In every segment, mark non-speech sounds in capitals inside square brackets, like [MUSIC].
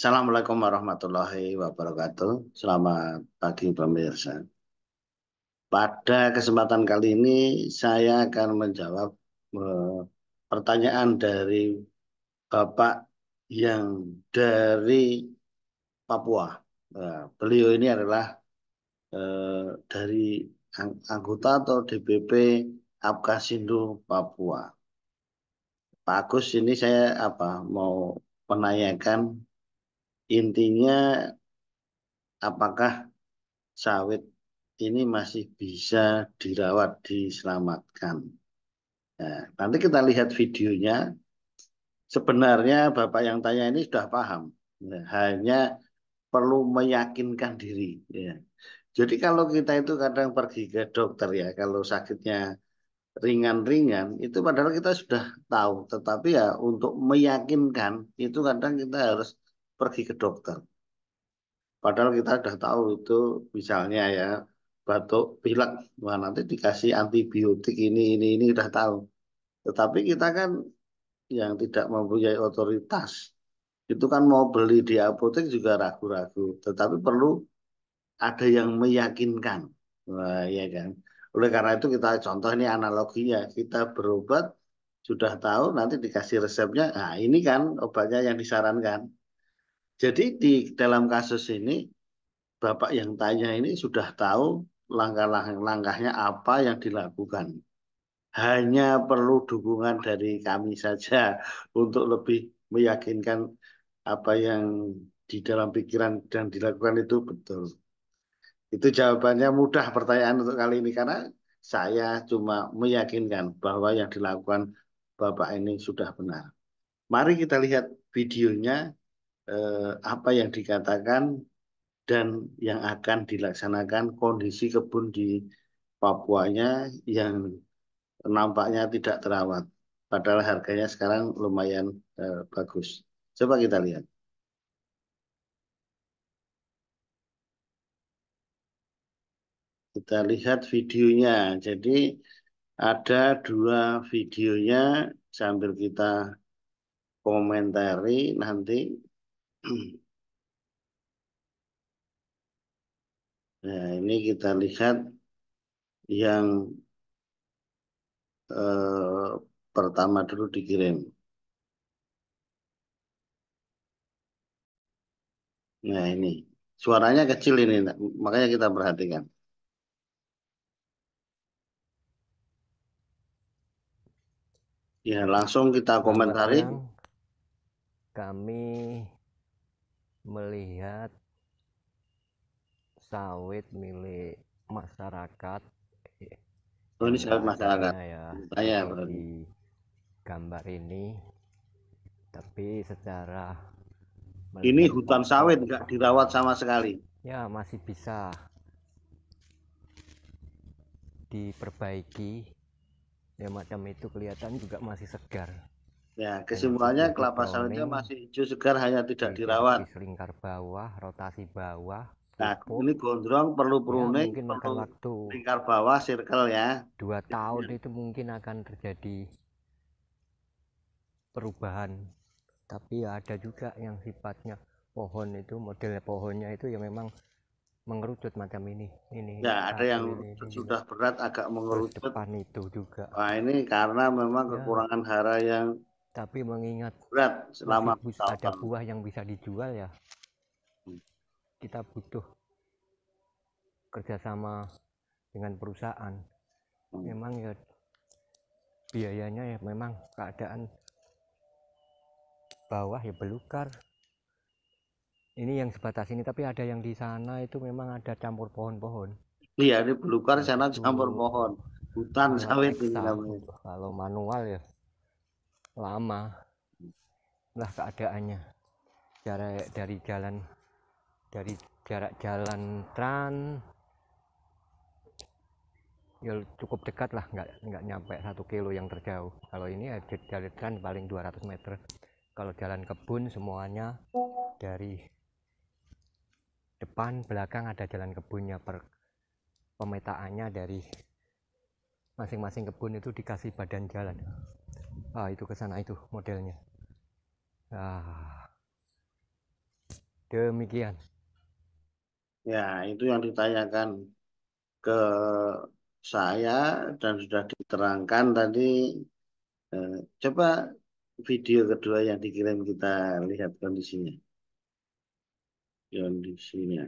Assalamualaikum warahmatullahi wabarakatuh. Selamat pagi pemirsa. Pada kesempatan kali ini saya akan menjawab eh, pertanyaan dari Bapak yang dari Papua. Eh, beliau ini adalah eh, dari anggota atau DPP Apkasindo Papua. Pak Agus ini saya apa mau menanyakan intinya apakah sawit ini masih bisa dirawat, diselamatkan. Nah, nanti kita lihat videonya. Sebenarnya Bapak yang tanya ini sudah paham. Nah, hanya perlu meyakinkan diri. Ya. Jadi kalau kita itu kadang pergi ke dokter ya, kalau sakitnya ringan-ringan, itu padahal kita sudah tahu. Tetapi ya untuk meyakinkan, itu kadang kita harus pergi ke dokter. Padahal kita sudah tahu itu misalnya ya batuk pilek, wah nanti dikasih antibiotik ini ini ini sudah tahu. Tetapi kita kan yang tidak mempunyai otoritas itu kan mau beli di apotek juga ragu-ragu. Tetapi perlu ada yang meyakinkan, nah, ya kan. Oleh karena itu kita contoh ini analoginya kita berobat sudah tahu nanti dikasih resepnya, nah ini kan obatnya yang disarankan jadi di dalam kasus ini Bapak yang tanya ini sudah tahu langkah-langkahnya apa yang dilakukan. Hanya perlu dukungan dari kami saja untuk lebih meyakinkan apa yang di dalam pikiran dan dilakukan itu betul. Itu jawabannya mudah pertanyaan untuk kali ini karena saya cuma meyakinkan bahwa yang dilakukan Bapak ini sudah benar. Mari kita lihat videonya eh, apa yang dikatakan dan yang akan dilaksanakan kondisi kebun di Papuanya yang nampaknya tidak terawat. Padahal harganya sekarang lumayan eh, bagus. Coba kita lihat. Kita lihat videonya. Jadi ada dua videonya sambil kita komentari nanti [CLEARS THROAT] Nah, ini kita lihat yang eh, pertama dulu dikirim. Nah, ini suaranya kecil ini, makanya kita perhatikan. Ya, langsung kita komentari. Kami melihat sawit milik masyarakat eh, oh ini sawit masyarakat ya, saya ah, di gambar ini tapi secara ini hutan sawit nggak dirawat sama sekali ya masih bisa diperbaiki ya macam itu kelihatan juga masih segar Ya, kesimpulannya kelapa sawitnya masih hijau segar hanya tidak dirawat. Lingkar bawah, rotasi bawah. Nah, ini gondrong perlu ya, pruning, ya, perlu waktu lingkar bawah, circle ya. Dua iya. tahun ya. itu mungkin akan terjadi perubahan. Tapi ya ada juga yang sifatnya pohon itu model pohonnya itu ya memang mengerucut macam ini. Ini. Ya, ada yang ini, sudah ini, berat agak mengerucut. depan itu juga. Nah, ini karena memang ya. kekurangan hara yang tapi mengingat berat selama ada buah yang bisa dijual ya hmm. kita butuh kerjasama dengan perusahaan hmm. memang ya biayanya ya memang keadaan bawah ya belukar ini yang sebatas ini tapi ada yang di sana itu memang ada campur pohon-pohon iya ini belukar sana campur pohon hutan sawit kalau manual ya lama hmm. lah keadaannya jarak dari jalan dari jarak jalan tran ya cukup dekat lah nggak nggak nyampe satu kilo yang terjauh kalau ini ya jalan tran paling 200 meter kalau jalan kebun semuanya dari depan belakang ada jalan kebunnya per pemetaannya dari masing-masing kebun itu dikasih badan jalan ah itu ke sana itu modelnya ah demikian ya itu yang ditanyakan ke saya dan sudah diterangkan tadi eh, coba video kedua yang dikirim kita lihat kondisinya kondisinya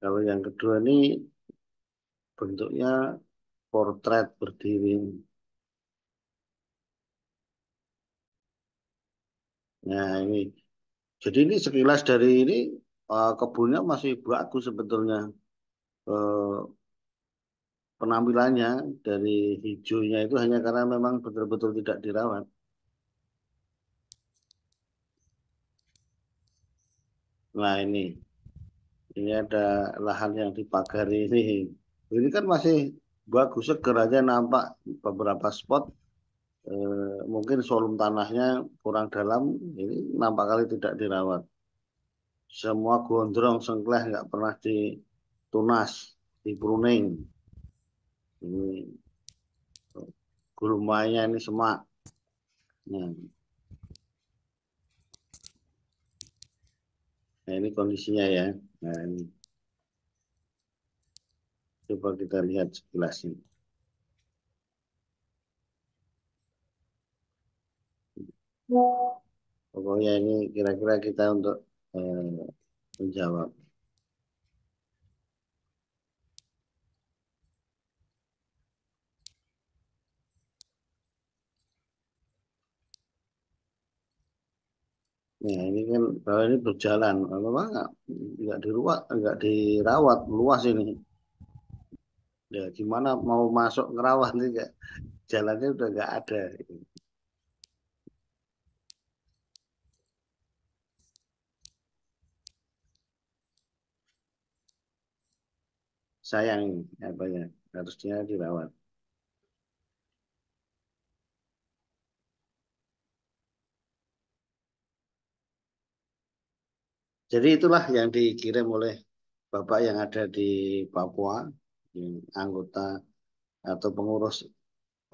kalau yang kedua ini bentuknya portret berdiri Nah ini, jadi ini sekilas dari ini uh, kebunnya masih bagus sebetulnya uh, penampilannya dari hijaunya itu hanya karena memang betul-betul tidak dirawat. Nah ini, ini ada lahan yang dipagari ini. Ini kan masih bagus segeranya nampak beberapa spot eh, mungkin solum tanahnya kurang dalam, ini nampak kali tidak dirawat. Semua gondrong sengkleh nggak pernah ditunas, pruning Ini gulumanya ini semak. Nah. nah ini kondisinya ya. Nah ini. Coba kita lihat sekilas ini. Pokoknya ini kira-kira kita untuk eh, menjawab. Nah, ini kan bahwa ini berjalan, apa enggak, enggak diruat, enggak dirawat luas ini. Ya, gimana mau masuk ngerawat ini enggak, jalannya udah enggak ada. Gitu. sayang apa ya harusnya dirawat. Jadi itulah yang dikirim oleh Bapak yang ada di Papua, yang anggota atau pengurus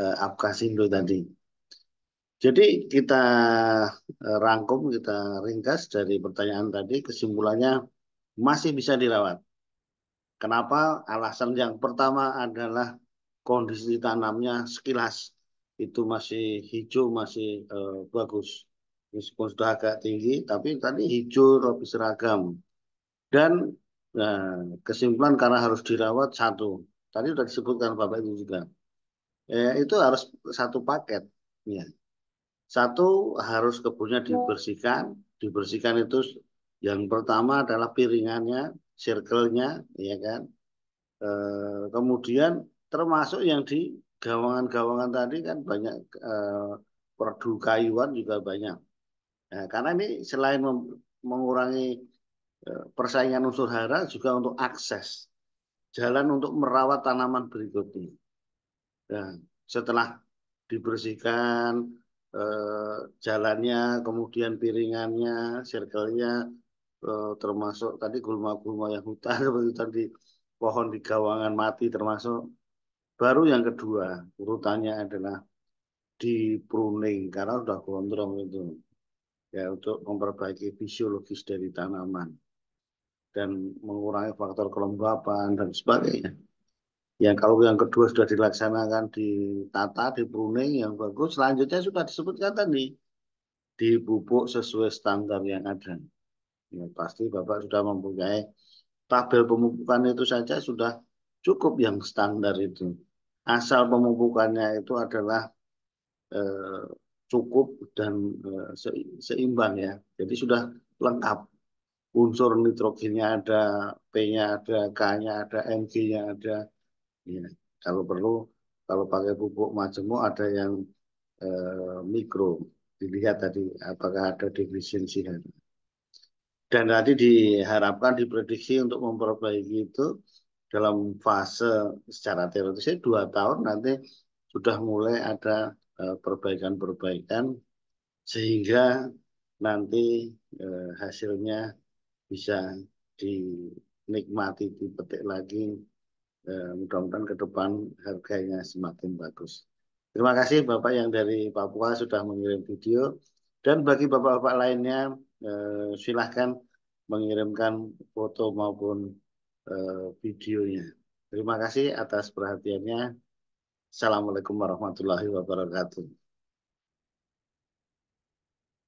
eh, Abkasindo tadi. Jadi kita eh, rangkum, kita ringkas dari pertanyaan tadi, kesimpulannya masih bisa dirawat. Kenapa? Alasan yang pertama adalah kondisi tanamnya sekilas itu masih hijau, masih eh, bagus. Meskipun sudah agak tinggi, tapi tadi hijau lebih seragam. Dan nah, kesimpulan karena harus dirawat satu. Tadi sudah disebutkan Bapak Ibu juga. Eh, itu harus satu paket. Ya. Satu harus kebunnya ya. dibersihkan. Dibersihkan itu yang pertama adalah piringannya, circle-nya, ya kan. E, kemudian termasuk yang di gawangan-gawangan tadi kan banyak e, produk kayuan juga banyak. Ya, karena ini selain mengurangi eh, persaingan unsur hara juga untuk akses jalan untuk merawat tanaman berikutnya. Dan nah, setelah dibersihkan eh, jalannya, kemudian piringannya, circle-nya, Eh, termasuk tadi gulma-gulma yang hutan [LAUGHS] seperti tadi pohon di gawangan mati termasuk baru yang kedua urutannya adalah di pruning karena sudah gondrong itu ya untuk memperbaiki fisiologis dari tanaman dan mengurangi faktor kelembapan dan sebagainya. Yang kalau yang kedua sudah dilaksanakan di tata, di pruning yang bagus, selanjutnya sudah disebutkan tadi dipupuk sesuai standar yang ada. Ya, pasti Bapak sudah mempunyai tabel pemupukan itu saja sudah cukup yang standar itu. Asal pemupukannya itu adalah eh, cukup dan eh, seimbang ya. Jadi sudah lengkap. Unsur nitrogennya ada, P-nya ada, K-nya ada, Mg-nya ada. Ya, kalau perlu, kalau pakai pupuk majemuk ada yang eh, mikro. Dilihat tadi apakah ada defisiensi. Dan nanti diharapkan diprediksi untuk memperbaiki itu dalam fase secara teoritisnya dua tahun nanti sudah mulai ada e, perbaikan-perbaikan sehingga nanti e, hasilnya bisa dinikmati dipetik lagi e, mudah-mudahan ke depan harganya semakin bagus. Terima kasih Bapak yang dari Papua sudah mengirim video dan bagi Bapak-bapak lainnya Eh, silahkan mengirimkan foto maupun eh, videonya. Terima kasih atas perhatiannya. Assalamualaikum warahmatullahi wabarakatuh.